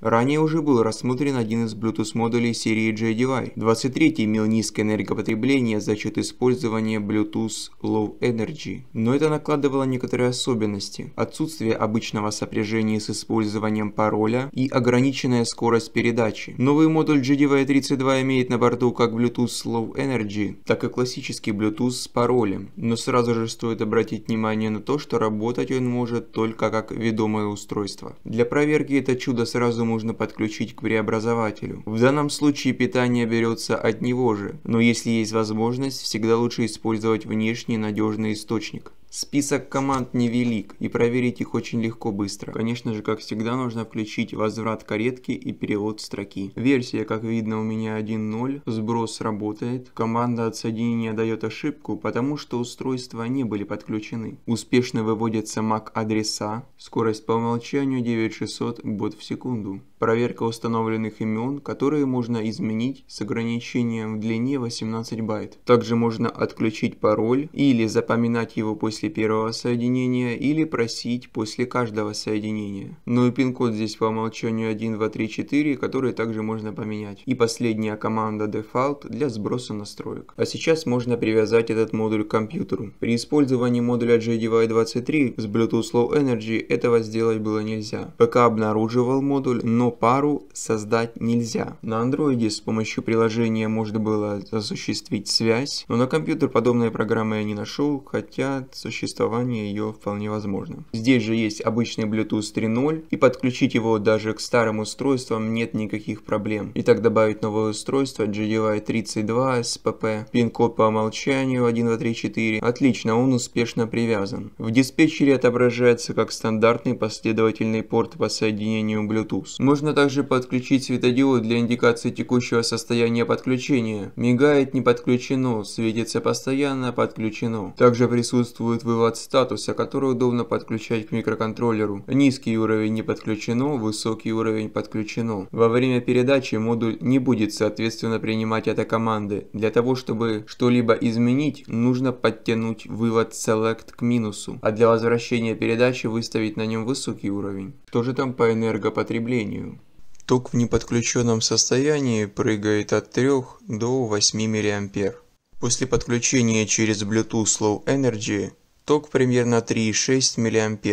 Ранее уже был рассмотрен один из Bluetooth модулей серии JDI. 23 имел низкое энергопотребление за счет использования Bluetooth Low Energy, но это накладывало некоторые особенности. Отсутствие обычного сопряжения с использованием пароля и ограниченная скорость передачи. Новый модуль JDI 32 имеет на борту как Bluetooth Low Energy, так и классический Bluetooth с паролем, но сразу же стоит обратить внимание на то, что работать он может только как ведомое устройство. Для проверки это чудо сразу нужно подключить к преобразователю. В данном случае питание берется от него же, но если есть возможность, всегда лучше использовать внешний надежный источник. Список команд невелик, и проверить их очень легко быстро. Конечно же, как всегда, нужно включить возврат каретки и перевод строки. Версия, как видно, у меня 1.0, сброс работает, команда от соединения дает ошибку, потому что устройства не были подключены. Успешно выводятся MAC-адреса, скорость по умолчанию 9600 бот в секунду. Проверка установленных имен, которые можно изменить с ограничением в длине 18 байт. Также можно отключить пароль или запоминать его после после первого соединения или просить после каждого соединения. Ну и пин-код здесь по умолчанию 1234, который также можно поменять. И последняя команда default для сброса настроек. А сейчас можно привязать этот модуль к компьютеру. При использовании модуля JDY 23 с Bluetooth Low Energy этого сделать было нельзя. ПК обнаруживал модуль, но пару создать нельзя. На Android с помощью приложения можно было осуществить связь, но на компьютер подобной программы я не нашел, хотя существование ее вполне возможно. Здесь же есть обычный Bluetooth 3.0 и подключить его даже к старым устройствам нет никаких проблем. Итак, добавить новое устройство GDI 32 SPP, пин-код по умолчанию 1234. Отлично, он успешно привязан. В диспетчере отображается как стандартный последовательный порт по соединению Bluetooth. Можно также подключить светодиод для индикации текущего состояния подключения. Мигает не подключено, светится постоянно подключено. Также присутствует показывают вывод статуса, который удобно подключать к микроконтроллеру. Низкий уровень не подключено, высокий уровень подключено. Во время передачи модуль не будет соответственно принимать это команды. Для того, чтобы что-либо изменить, нужно подтянуть вывод select к минусу, а для возвращения передачи выставить на нем высокий уровень. Что же там по энергопотреблению? Ток в неподключенном состоянии прыгает от 3 до 8 мА. После подключения через Bluetooth Low Energy Ток примерно 3,6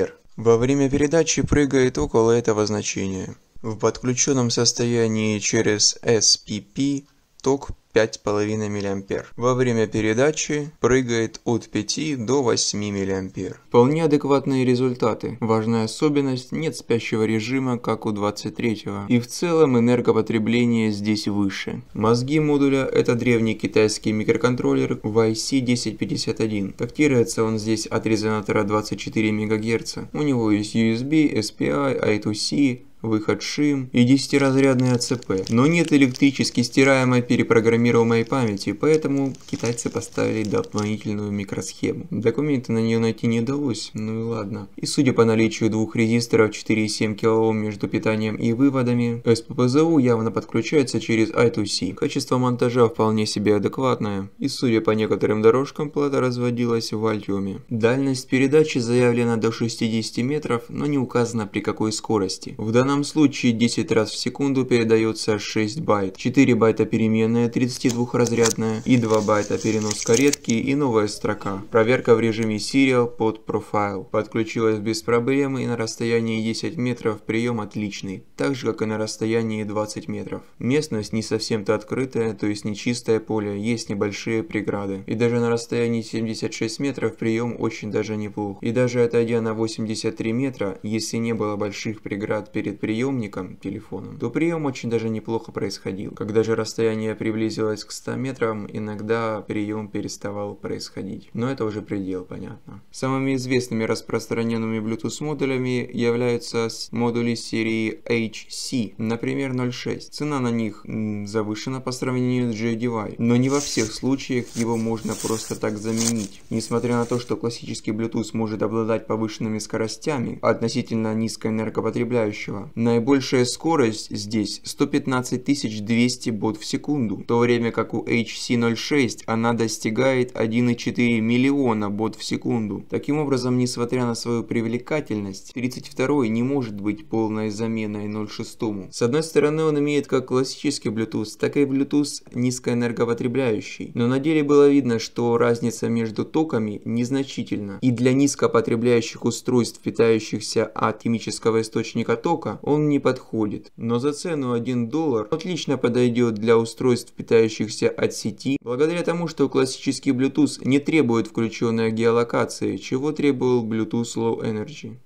мА. Во время передачи прыгает около этого значения. В подключенном состоянии через SPP ток 5,5 мА. Во время передачи прыгает от 5 до 8 мА. Вполне адекватные результаты. Важная особенность – нет спящего режима, как у 23-го. И в целом энергопотребление здесь выше. Мозги модуля – это древний китайский микроконтроллер YC1051. Тактируется он здесь от резонатора 24 МГц. У него есть USB, SPI, I2C, выход шим и 10-разрядное АЦП. Но нет электрически стираемой перепрограммируемой памяти, поэтому китайцы поставили дополнительную микросхему. Документы на нее найти не удалось, ну и ладно. И судя по наличию двух резисторов 4,7 кОм между питанием и выводами, СППЗУ явно подключается через I2C. А Качество монтажа вполне себе адекватное, и судя по некоторым дорожкам, плата разводилась в вольюме. Дальность передачи заявлена до 60 метров, но не указано при какой скорости. В данном данном случае 10 раз в секунду передается 6 байт, 4 байта переменная 32-разрядная и 2 байта перенос каретки и новая строка. Проверка в режиме Serial под profile Подключилась без проблем и на расстоянии 10 метров прием отличный, так же как и на расстоянии 20 метров. Местность не совсем-то открытая, то есть не чистое поле, есть небольшие преграды. И даже на расстоянии 76 метров прием очень даже неплох. И даже отойдя на 83 метра, если не было больших преград перед приемником, телефоном, то прием очень даже неплохо происходил. Когда же расстояние приблизилось к 100 метрам, иногда прием переставал происходить. Но это уже предел, понятно. Самыми известными распространенными Bluetooth модулями являются модули серии HC, например 0.6. Цена на них завышена по сравнению с JDY, но не во всех случаях его можно просто так заменить. Несмотря на то, что классический Bluetooth может обладать повышенными скоростями относительно низкоэнергопотребляющего, Наибольшая скорость здесь 115 200 бот в секунду, в то время как у HC06 она достигает 1,4 миллиона бот в секунду. Таким образом, несмотря на свою привлекательность, 32 не может быть полной заменой 06. С одной стороны, он имеет как классический Bluetooth, так и Bluetooth низкоэнергопотребляющий. Но на деле было видно, что разница между токами незначительна. И для низкопотребляющих устройств, питающихся от химического источника тока, он не подходит, но за цену 1 доллар отлично подойдет для устройств, питающихся от сети, благодаря тому, что классический Bluetooth не требует включенной геолокации, чего требовал Bluetooth Low Energy.